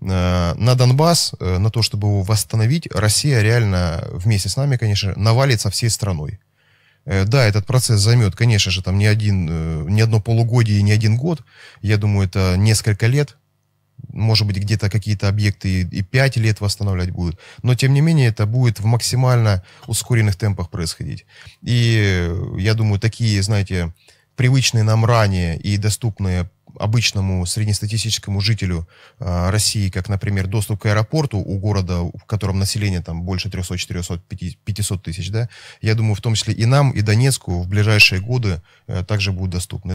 Э, на Донбасс, э, на то, чтобы его восстановить, Россия реально вместе с нами, конечно, навалится всей страной. Э, да, этот процесс займет, конечно же, там не один, не одно полугодие не один год. Я думаю, это несколько лет. Может быть, где-то какие-то объекты и 5 лет восстанавливать будут. Но, тем не менее, это будет в максимально ускоренных темпах происходить. И я думаю, такие, знаете, привычные нам ранее и доступные обычному среднестатистическому жителю э, России, как, например, доступ к аэропорту у города, в котором население там больше 300-400-500 тысяч, да, я думаю, в том числе и нам, и Донецку в ближайшие годы э, также будут доступны.